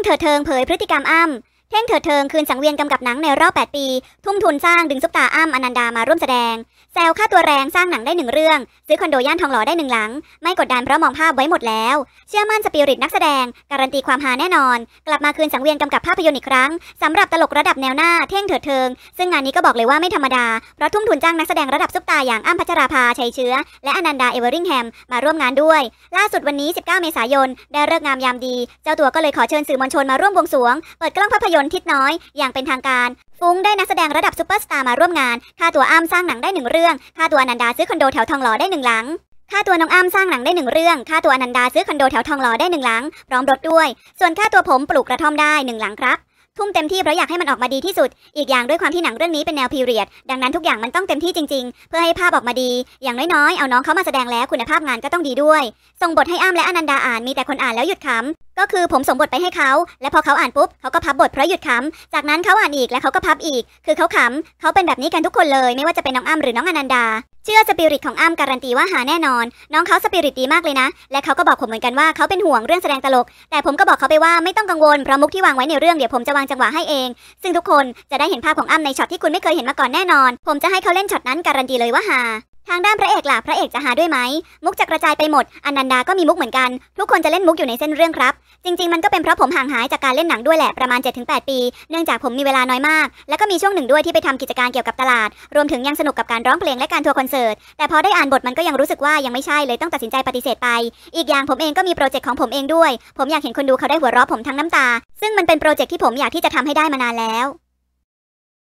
งเถิดเทิงเผยพฤติกรรมอ้ำเท่งเถิดเทิงคืนสังเวียนกำกับหนังในรอบ 8 ปี ทุ่มทุนสร้างดึงซุปตาอ้ำอนันดามาร่วมแสดงแซวค่าตัวแรงสร้างหนังได้หนึ่งเรื่อง ซื้อคอนโดย่านทองหล่อได้หนึ่งหลัง ไม่กดดันเพราะมองภาพไว้หมดแล้ว เชื่อมั่นสปิริตนักแสดงการันตีความฮาแน่นอน กลับมาคืนสังเวียนกำกับภาพยนตร์อีกครั้งสำหรับตลกระดับแนวหน้าเท่งเถิดเทิง ซึ่งงานนี้ก็บอกเลยว่าไม่ธรรมดาเพราะทุ่มทุนจ้างนักแสดงระดับซุปตาอย่างอ้ำพัชราภาชัยเชื้อ และอนันดาเอเวอริงแฮมมาร่วมงานด้วย ล่าสุดวันนี้ 19เมษายนได้เลิกงามยามดี เจ้าตัวก็เลยขอเชิญสื่อมวลชนมาร่วมวงสวงเปิดกล้องภาพยนตนทิศน้อยอย่างเป็นทางการ ฟุ้งได้นักแสดงระดับซูเปอร์สตาร์มาร่วมงาน ค่าตัวอ้ำสร้างหนังได้หนึ่งเรื่อง ค่าตัวอนันดาซื้อคอนโดแถวทองหล่อได้หนึ่งหลัง ค่าตัวน้องอ้ำสร้างหนังได้หนึ่งเรื่อง ค่าตัวอนันดาซื้อคอนโดแถวทองหล่อได้หนึ่งหลัง พร้อมรถด้วย ส่วนค่าตัวผมปลูกกระท่อมได้หนึ่งหลังครับ ทุ่มเต็มที่เพราะอยากให้มันออกมาดีที่สุด อีกอย่างด้วยความที่หนังเรื่องนี้เป็นแนวพีเรียด ดังนั้นทุกอย่างมันต้องเต็มที่จริงๆ เพื่อให้ภาพออกมาดี อย่างน้อยๆ เอาน้องเขามาแสดงแล้วคุณภาพงานก็ต้องดีด้วยส่งบทให้อ้าและอนันดาอ่านมีแต่คนอ่านแล้วหยุดขก็คือผมส่งบทไปให้เขา และพอเขาอ่านปุ๊บ เขาก็พับบทเพราะหยุดขำ จากนั้นเขาอ่านอีกแล้วเขาก็พับอีก คือเขาขำเขาเป็นแบบนี้กันทุกคนเลย ไม่ว่าจะเป็นน้องอ้ำหรือน้องอนันดา เชื่อสปิริตของอ้ำการันตีว่าหาแน่นอน น้องเขาสปิริตดีมากเลยนะ และเขาก็บอกผมเหมือนกันว่าเขาเป็นห่วงเรื่องแสดงตลก แต่ผมก็บอกเขาไปว่าไม่ต้องกังวล เพราะมุกที่วางไว้ในเรื่องเดี๋ยวผมจะวางจังหวะให้เอง ซึ่งทุกคนจะได้เห็นภาพของอ้ำในช็อตที่คุณไม่เคยเห็นมาก่อนแน่นอน ผมจะให้เขาเล่นช็อตนั้นการันตีเลยว่าหาทางด้านพระเอกล่ะพระเอกจะหาด้วยไหม มุกจะกระจายไปหมดอนันดาก็มีมุกเหมือนกันทุกคนจะเล่นมุกอยู่ในเส้นเรื่องครับ จริงๆ มันก็เป็นเพราะผมห่างหายจากการเล่นหนังด้วยแหละประมาณ7-8ปี เนื่องจากผมมีเวลาน้อยมาก แล้วก็มีช่วงหนึ่งด้วยที่ไปทำกิจการเกี่ยวกับตลาด รวมถึงยังสนุกกับการร้องเพลงและการทัวร์คอนเสิร์ตแต่พอได้อ่านบทมันก็ยังรู้สึกว่ายังไม่ใช่เลยต้องตัดสินใจปฏิเสธไป อีกอย่างผมเองก็มีโปรเจกต์ของผมเองด้วย ผมอยากเห็นคนดูเขาได้หัวเราะผมทั้งน้ำตา ซึ่งมันเป็นโปรเจกต์ที่ผมอยากที่จะทำให้ได้มานานแล้ว